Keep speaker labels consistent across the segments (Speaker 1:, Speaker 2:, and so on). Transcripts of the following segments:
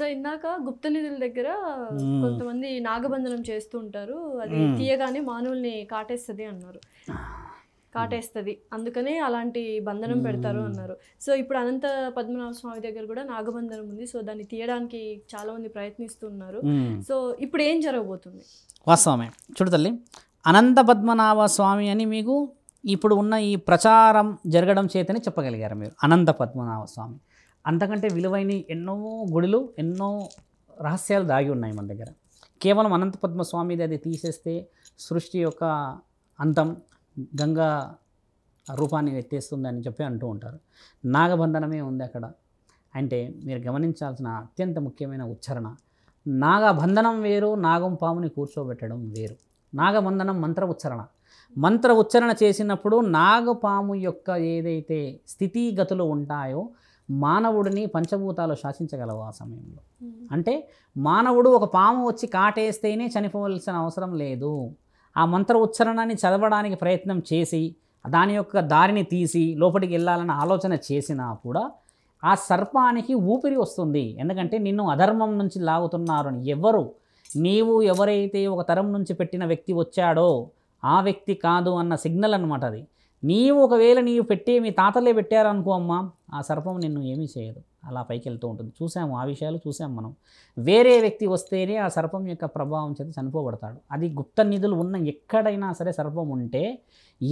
Speaker 1: So గుప్త నిధుల దగ్గర కొంతమంది నాగబంధనం చేస్తూ ఉంటారు అది తీయగానే మానవుల్ని కాటేస్తుంది అన్నారు కాటేస్తుంది అందుకనే అలాంటి బంధనం పెడతారు అన్నారు సో ఇప్పుడు అనంత పద్మనాభ స్వామి దగ్గర కూడా నాగబంధనం ఉంది సో దాన్ని తీయడానికి చాలా మంది ప్రయత్నిస్తున్నారు సో ఇప్పుడు ఏం జరగబోతుంది వాస్తవమే చూడు తల్లి అనంత పద్మనాభ స్వామి అని మీకు ఇప్పుడు ఉన్న ఈ ప్రచారం జరగడం చేతనే చెప్పగలిగారు మీరు అనంత పద్మనాభ స్వామి అంతకంటే విలువైన ఎన్నో గుడులు ఎన్నో రహస్యాలు దాగి ఉన్నాయి మన దగ్గర కేవలం అనంత పద్మస్వామిది అది తీసేస్తే సృష్టి యొక్క అంతం గంగా రూపాన్ని ఎత్తేస్తుంది అని చెప్పి అంటూ ఉంటారు నాగబంధనమే ఉంది అక్కడ అంటే మీరు గమనించాల్సిన అత్యంత ముఖ్యమైన ఉచ్చారణ నాగబంధనం వేరు నాగం పాముని కూర్చోబెట్టడం వేరు నాగబంధనం మంత్ర ఉచ్చరణ మంత్ర ఉచ్చరణ చేసినప్పుడు నాగపాము యొక్క ఏదైతే స్థితిగతులు ఉంటాయో మానవుడిని పంచభూతాలు శాసించగలవు ఆ సమయంలో అంటే మానవుడు ఒక పాము వచ్చి కాటేస్తేనే చనిపోవలసిన అవసరం లేదు ఆ మంత్ర ఉచ్చరణాన్ని చదవడానికి ప్రయత్నం చేసి దాని యొక్క దారిని తీసి లోపలికి వెళ్ళాలని ఆలోచన చేసినా కూడా ఆ సర్పానికి ఊపిరి వస్తుంది ఎందుకంటే నిన్ను అధర్మం నుంచి లాగుతున్నారు అని ఎవరు నీవు ఎవరైతే ఒక తరం నుంచి పెట్టిన వ్యక్తి వచ్చాడో ఆ వ్యక్తి కాదు అన్న సిగ్నల్ అనమాట అది నీవు ఒకవేళ నీవు పెట్టి మీ తాతలే పెట్టారనుకో అమ్మా ఆ సర్పం నిన్ను ఏమీ చేయదు అలా పైకి వెళ్తూ ఉంటుంది చూసాము ఆ విషయాలు చూసాం మనం వేరే వ్యక్తి వస్తేనే ఆ సర్పం యొక్క ప్రభావం చేత చనిపోబడతాడు అది గుప్త నిధులు ఉన్న ఎక్కడైనా సరే సర్పం ఉంటే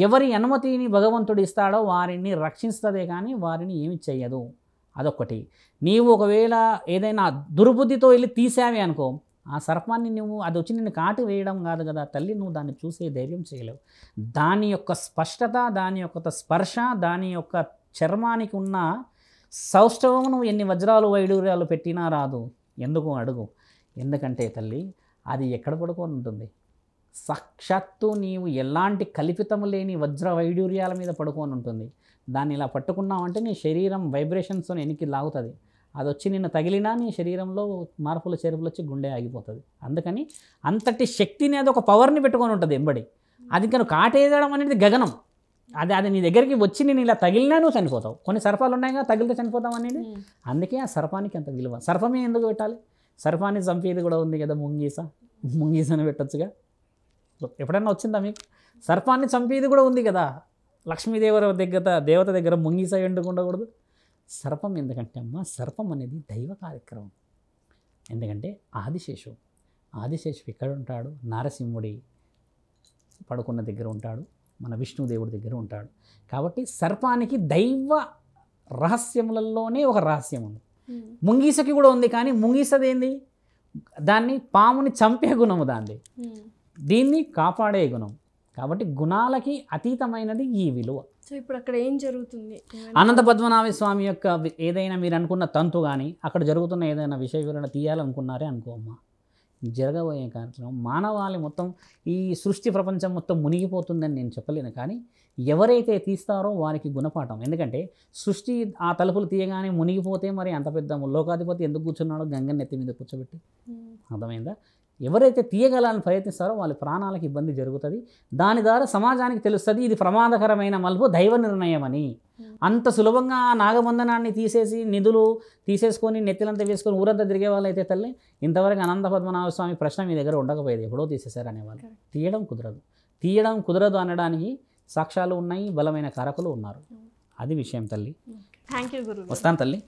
Speaker 1: ఎవరి అనుమతిని భగవంతుడు ఇస్తాడో వారిని రక్షిస్తుందే కానీ వారిని ఏమి చేయదు అదొకటి నీవు ఒకవేళ ఏదైనా దుర్బుద్ధితో వెళ్ళి తీసావే అనుకో ఆ సర్పాన్ని నువ్వు అది వచ్చి నిన్ను కాటు వేయడం కాదు కదా తల్లి నువ్వు దాన్ని చూసే ధైర్యం చేయలేవు దాని యొక్క స్పష్టత దాని యొక్క స్పర్శ దాని యొక్క చర్మానికి ఉన్న సౌష్ఠవం నువ్వు ఎన్ని వజ్రాలు వైడూర్యాలు పెట్టినా రాదు ఎందుకు అడుగు ఎందుకంటే తల్లి అది ఎక్కడ పడుకొని ఉంటుంది సాక్షాత్తు నీవు ఎలాంటి కల్పితము లేని వజ్ర వైడూర్యాల మీద పడుకొని ఉంటుంది దాన్ని ఇలా పట్టుకున్నావంటే నీ శరీరం వైబ్రేషన్స్ వెనక్కి లాగుతుంది అది వచ్చి నిన్ను తగిలినా నీ శరీరంలో మార్పుల చేర్పులు వచ్చి గుండె ఆగిపోతుంది అందుకని అంతటి శక్తిని అది ఒక పవర్ని పెట్టుకొని ఉంటుంది ఎంబడి అది కను కాటేయడం అనేది గగనం అది అది నీ దగ్గరికి వచ్చి నేను ఇలా తగిలినా నువ్వు చనిపోతావు కొన్ని సర్పాలు కదా తగిలితే చనిపోతావు అనేది అందుకే ఆ సర్పానికి అంత విలువ సర్పమే ఎందుకు పెట్టాలి సర్పాన్ని చంపేది కూడా ఉంది కదా ముంగీస ముంగీసని అని పెట్టచ్చుగా ఎప్పుడైనా వచ్చిందా మీకు సర్పాన్ని చంపేది కూడా ఉంది కదా లక్ష్మీదేవర దగ్గర దేవత దగ్గర ముంగీస ఎండుకుండకూడదు సర్పం ఎందుకంటే అమ్మ సర్పం అనేది దైవ కార్యక్రమం ఎందుకంటే ఆదిశేషు ఆదిశేషు ఎక్కడ ఉంటాడు నారసింహుడి పడుకున్న దగ్గర ఉంటాడు మన విష్ణుదేవుడి దగ్గర ఉంటాడు కాబట్టి సర్పానికి దైవ రహస్యములలోనే ఒక రహస్యం ఉంది ముంగీసకి కూడా ఉంది కానీ ముంగీసదేంది దాన్ని పాముని చంపే గుణము దాన్ని దీన్ని కాపాడే గుణం కాబట్టి గుణాలకి అతీతమైనది ఈ విలువ సో ఇప్పుడు అక్కడ ఏం జరుగుతుంది అనంత పద్మనాభ స్వామి యొక్క ఏదైనా మీరు అనుకున్న తంతు కానీ అక్కడ జరుగుతున్న ఏదైనా విషయ వివరణ తీయాలనుకున్నారే అనుకోమ్మా జరగబోయే కార్యక్రమం మానవాళి మొత్తం ఈ సృష్టి ప్రపంచం మొత్తం మునిగిపోతుందని నేను చెప్పలేను కానీ ఎవరైతే తీస్తారో వారికి గుణపాఠం ఎందుకంటే సృష్టి ఆ తలుపులు తీయగానే మునిగిపోతే మరి అంత పెద్ద లోకాధిపతి ఎందుకు కూర్చున్నాడో గంగన్నెత్తి మీద కూర్చోబెట్టి అర్థమైందా ఎవరైతే తీయగలని ప్రయత్నిస్తారో వాళ్ళ ప్రాణాలకు ఇబ్బంది జరుగుతుంది దాని ద్వారా సమాజానికి తెలుస్తుంది ఇది ప్రమాదకరమైన మలుపు దైవ నిర్ణయం అని hmm. అంత సులభంగా నాగబంధనాన్ని తీసేసి నిధులు తీసేసుకొని నెత్తిలంతా వేసుకొని ఊరంతా తిరిగే వాళ్ళు అయితే తల్లి ఇంతవరకు అనంత పద్మనాభ స్వామి ప్రశ్న మీ దగ్గర ఉండకపోయేది ఎప్పుడో తీసేశారు అనేవాళ్ళు తీయడం కుదరదు తీయడం కుదరదు అనడానికి సాక్ష్యాలు ఉన్నాయి బలమైన కారకులు ఉన్నారు hmm. అది విషయం తల్లి థ్యాంక్ యూ గురు వస్తాను తల్లి